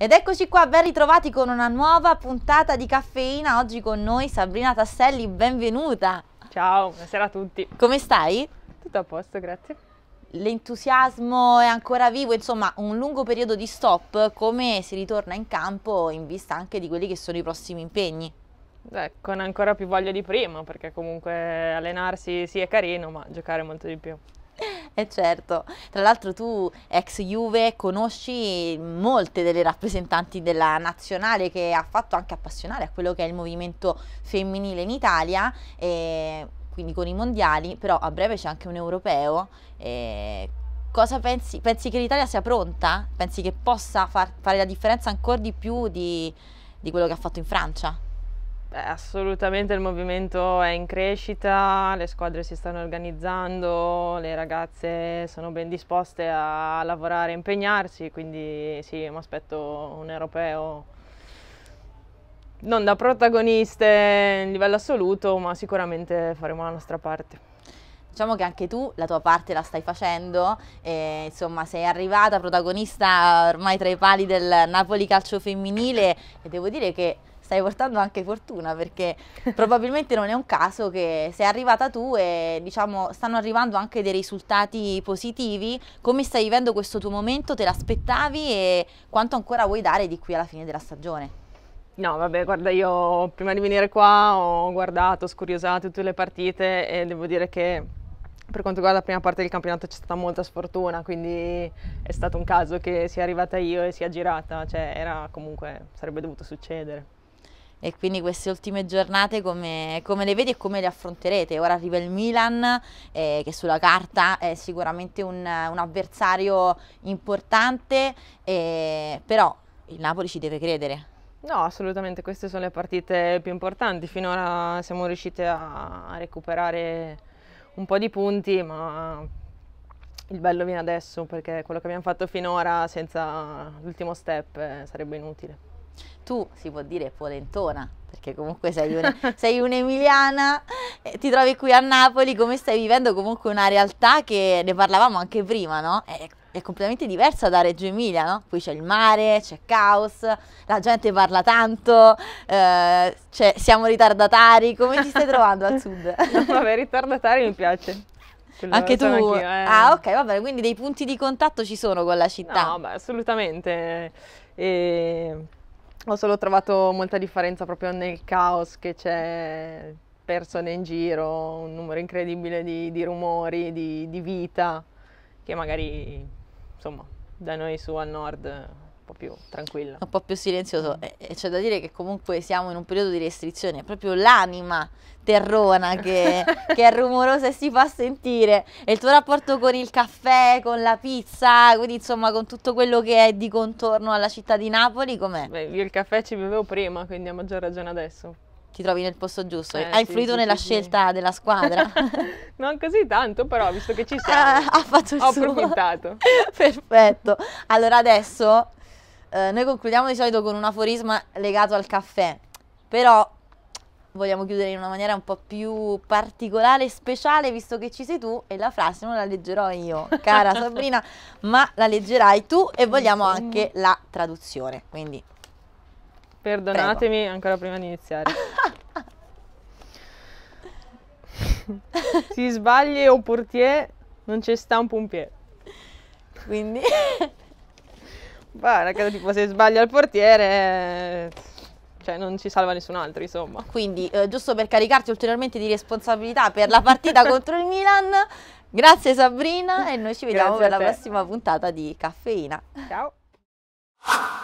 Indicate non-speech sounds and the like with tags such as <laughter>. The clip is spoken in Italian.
Ed eccoci qua, ben ritrovati con una nuova puntata di caffeina. Oggi con noi Sabrina Tasselli, benvenuta. Ciao, buonasera a tutti. Come stai? Tutto a posto, grazie. L'entusiasmo è ancora vivo, insomma, un lungo periodo di stop, come si ritorna in campo in vista anche di quelli che sono i prossimi impegni? Beh, con ancora più voglia di prima, perché comunque allenarsi sì è carino, ma giocare molto di più. Eh certo, tra l'altro tu ex Juve conosci molte delle rappresentanti della nazionale che ha fatto anche appassionare a quello che è il movimento femminile in Italia, eh, quindi con i mondiali, però a breve c'è anche un europeo. Eh, cosa pensi? Pensi che l'Italia sia pronta? Pensi che possa far, fare la differenza ancora di più di, di quello che ha fatto in Francia? Beh, assolutamente il movimento è in crescita, le squadre si stanno organizzando, le ragazze sono ben disposte a lavorare e impegnarsi, quindi sì, mi aspetto un europeo non da protagoniste in livello assoluto, ma sicuramente faremo la nostra parte. Diciamo che anche tu la tua parte la stai facendo, e, insomma sei arrivata protagonista ormai tra i pali del Napoli Calcio Femminile e devo dire che stai portando anche fortuna perché probabilmente non è un caso che sei arrivata tu e diciamo stanno arrivando anche dei risultati positivi. Come stai vivendo questo tuo momento? Te l'aspettavi e quanto ancora vuoi dare di qui alla fine della stagione? No, vabbè, guarda, io prima di venire qua ho guardato, ho scuriosato tutte le partite e devo dire che per quanto riguarda la prima parte del campionato c'è stata molta sfortuna, quindi è stato un caso che sia arrivata io e sia girata, cioè era comunque, sarebbe dovuto succedere. E quindi queste ultime giornate come, come le vedi e come le affronterete? Ora arriva il Milan, eh, che sulla carta è sicuramente un, un avversario importante, eh, però il Napoli ci deve credere. No, assolutamente, queste sono le partite più importanti. Finora siamo riusciti a recuperare un po' di punti, ma il bello viene adesso perché quello che abbiamo fatto finora senza l'ultimo step eh, sarebbe inutile tu si può dire polentona, perché comunque sei, un, sei un'emiliana, eh, ti trovi qui a Napoli, come stai vivendo comunque una realtà che ne parlavamo anche prima, no? È, è completamente diversa da Reggio Emilia, no? Qui c'è il mare, c'è caos, la gente parla tanto, eh, cioè, siamo ritardatari, come ti stai trovando al sud? <laughs> No, vabbè, ritardatari mi piace. Quello anche tu? eh. Ah, ok, va bene, quindi dei punti di contatto ci sono con la città. No, beh, assolutamente. E ho solo trovato molta differenza proprio nel caos che c'è, persone in giro, un numero incredibile di, di rumori, di, di vita, che magari, insomma, da noi su al nord po' più tranquillo. Un po' più silenzioso. Mm. E c'è da dire che comunque siamo in un periodo di restrizione, è proprio l'anima terrona che, <laughs> che, è rumorosa e si fa sentire. E il tuo rapporto con il caffè, con la pizza, quindi insomma con tutto quello che è di contorno alla città di Napoli, com'è? Beh, io il caffè ci bevevo prima, quindi a maggior ragione adesso ti trovi nel posto giusto. Eh, ha influito sì, sì, nella sì, scelta della squadra? <laughs> non così tanto, però visto che ci siamo, ah, <laughs> ha fatto il ho suo. approfittato. Perfetto. Allora adesso eh, noi concludiamo di solito con un aforisma legato al caffè, però vogliamo chiudere in una maniera un po' più particolare e speciale visto che ci sei tu e la frase non la leggerò io, <laughs> cara Sabrina, ma la leggerai tu e vogliamo anche la traduzione. Quindi perdonatemi prego. ancora prima di iniziare. <laughs> si sbagli o portier, non c'è stampo un piede. Quindi <laughs> Beh, tipo se sbaglia il portiere... Cioè, non ci salva nessun altro, insomma. Quindi, eh, giusto per caricarti ulteriormente di responsabilità per la partita <laughs> contro il Milan, grazie Sabrina e noi ci vediamo grazie per la prossima puntata di Caffeina. Ciao.